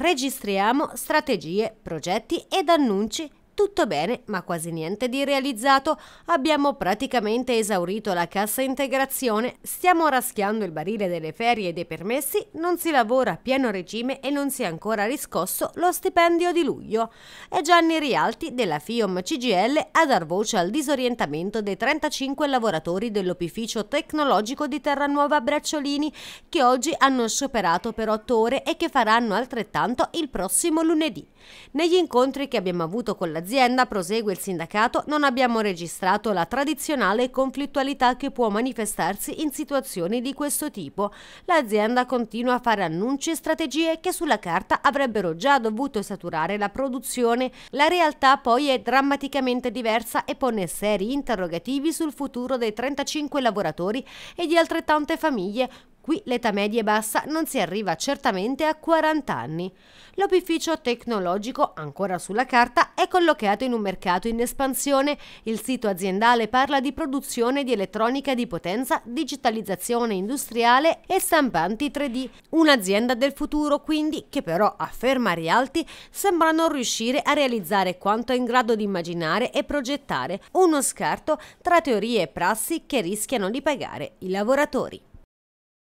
registriamo strategie, progetti ed annunci tutto bene, ma quasi niente di realizzato. Abbiamo praticamente esaurito la cassa integrazione, stiamo raschiando il barile delle ferie e dei permessi, non si lavora a pieno regime e non si è ancora riscosso lo stipendio di luglio. È Gianni Rialti della FIOM CGL a dar voce al disorientamento dei 35 lavoratori dell'opificio tecnologico di Terranuova Bracciolini che oggi hanno scioperato per 8 ore e che faranno altrettanto il prossimo lunedì. Negli incontri che abbiamo avuto con l'azienda azienda, prosegue il sindacato, non abbiamo registrato la tradizionale conflittualità che può manifestarsi in situazioni di questo tipo. L'azienda continua a fare annunci e strategie che sulla carta avrebbero già dovuto saturare la produzione. La realtà poi è drammaticamente diversa e pone seri interrogativi sul futuro dei 35 lavoratori e di altrettante famiglie, Qui l'età media e bassa non si arriva certamente a 40 anni. L'opificio tecnologico, ancora sulla carta, è collocato in un mercato in espansione. Il sito aziendale parla di produzione di elettronica di potenza, digitalizzazione industriale e stampanti 3D. Un'azienda del futuro, quindi, che però afferma Rialti, sembra non riuscire a realizzare quanto è in grado di immaginare e progettare. Uno scarto tra teorie e prassi che rischiano di pagare i lavoratori.